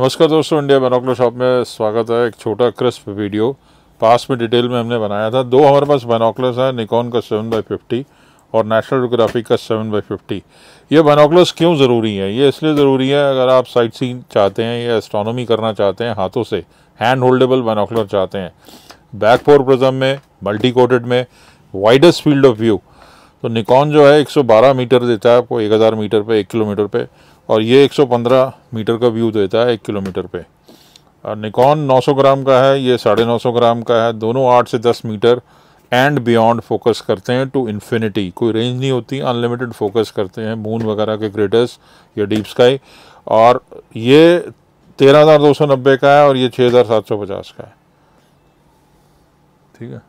नमस्कार दोस्तों India बेनोकलो shop में स्वागत है एक छोटा क्रिस्प वीडियो पास में डिटेल में हमने बनाया था दो हमारे पास बेनोकलस है निकॉन का सेवन बाई फिफ्टी और नेशनल जोग्राफी का सेवन बाई फिफ्टी ये बेनोकलस क्यों ज़रूरी है ये इसलिए ज़रूरी है अगर आप साइट सीन चाहते हैं या एस्ट्रोनॉमी करना चाहते हैं हाथों से हैंड होल्डेबल बेनोकलर चाहते हैं बैक फोर प्रजम में मल्टी कोटेड में वाइडेस्ट फील्ड ऑफ व्यू तो निकॉन जो है 112 मीटर देता है आपको 1000 मीटर पे एक किलोमीटर पे और ये 115 मीटर का व्यू देता है एक किलोमीटर पे निकॉन 900 ग्राम का है ये साढ़े नौ ग्राम का है दोनों आठ से दस मीटर एंड बियॉन्ड फोकस करते हैं टू इन्फिनिटी कोई रेंज नहीं होती अनलिमिटेड फोकस करते हैं मून वगैरह के क्रेटर्स या डीप स्काई और ये तेरह हज़ार दो सौ नब्बे का है और ये छः हज़ार सात सौ पचास का है ठीक है